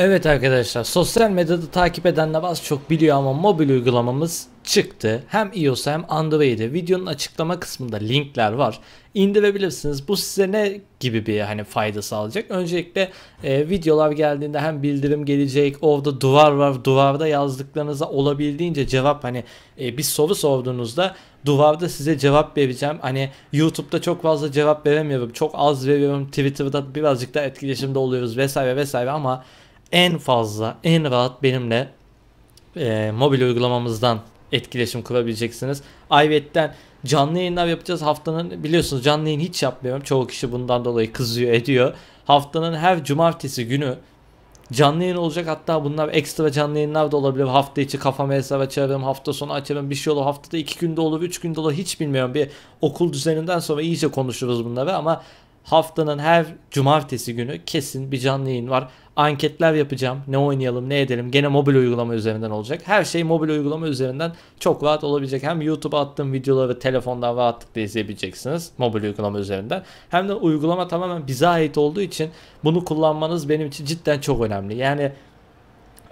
Evet arkadaşlar sosyal medyada takip edenler az çok biliyor ama mobil uygulamamız çıktı. Hem iOS hem Android'e videonun açıklama kısmında linkler var. İndirebilirsiniz. Bu size ne gibi bir hani fayda sağlayacak? Öncelikle e, videolar geldiğinde hem bildirim gelecek. Orada duvar var. Duvarda yazdıklarınıza olabildiğince cevap hani e, bir soru sorduğunuzda duvarda size cevap vereceğim. Hani YouTube'da çok fazla cevap veremiyorum. Çok az veriyorum. Twitter'da birazcık daha etkileşimde oluyoruz vesaire vesaire ama en fazla, en rahat benimle e, mobil uygulamamızdan etkileşim kurabileceksiniz. Ayvetten canlı yayınlar yapacağız. Haftanın biliyorsunuz canlı yayın hiç yapmıyorum. Çoğu kişi bundan dolayı kızıyor ediyor. Haftanın her cumartesi günü canlı yayın olacak. Hatta bunlar ekstra canlı yayınlar da olabilir. Hafta içi kafama hesap açarım. Hafta sonu açarım. Bir şey olur. Haftada iki günde olur. Üç günde olur. Hiç bilmiyorum. Bir okul düzeninden sonra iyice konuşuruz bunları ama haftanın her cumartesi günü kesin bir canlı yayın var. Anketler yapacağım. Ne oynayalım, ne edelim. Gene mobil uygulama üzerinden olacak. Her şey mobil uygulama üzerinden çok rahat olabilecek. Hem YouTube'a attığım videoları telefondan rahatlıkla izleyebileceksiniz mobil uygulama üzerinden. Hem de uygulama tamamen bize ait olduğu için bunu kullanmanız benim için cidden çok önemli. Yani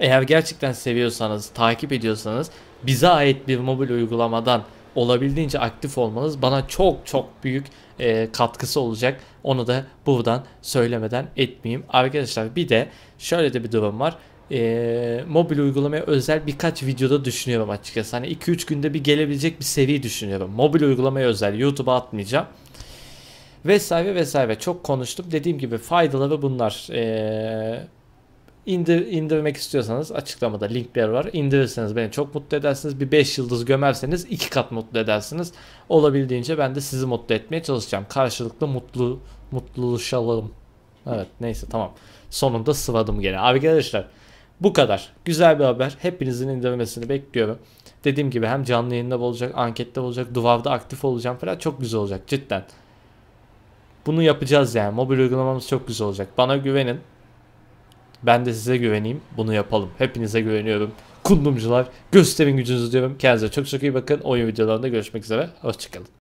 eğer gerçekten seviyorsanız, takip ediyorsanız bize ait bir mobil uygulamadan olabildiğince aktif olmanız bana çok çok büyük e, katkısı olacak. Onu da buradan söylemeden etmeyeyim. Arkadaşlar bir de şöyle de bir durum var e, mobil uygulamaya özel birkaç videoda düşünüyorum açıkçası. Hani 2-3 günde bir gelebilecek bir seri düşünüyorum. Mobil uygulamaya özel YouTube'a atmayacağım. Vesaire vesaire çok konuştum. Dediğim gibi faydaları bunlar. E, İndir, indirmek istiyorsanız açıklamada linkler var. İndirirseniz beni çok mutlu edersiniz. Bir 5 yıldız gömerseniz 2 kat mutlu edersiniz. Olabildiğince ben de sizi mutlu etmeye çalışacağım. Karşılıklı mutlu mutluluşalım. Evet neyse tamam. Sonunda sıvadım gene. Arkadaşlar bu kadar. Güzel bir haber. Hepinizin indirmesini bekliyorum. Dediğim gibi hem canlı yayında olacak, ankette olacak, duvarda aktif olacağım falan çok güzel olacak cidden. Bunu yapacağız yani. Mobil uygulamamız çok güzel olacak. Bana güvenin. Ben de size güveneyim. Bunu yapalım. Hepinize güveniyorum. Kundumcular gösterin gücünüzü diyorum. Kendinize çok çok iyi bakın. Oyun videolarında görüşmek üzere. Hoşçakalın.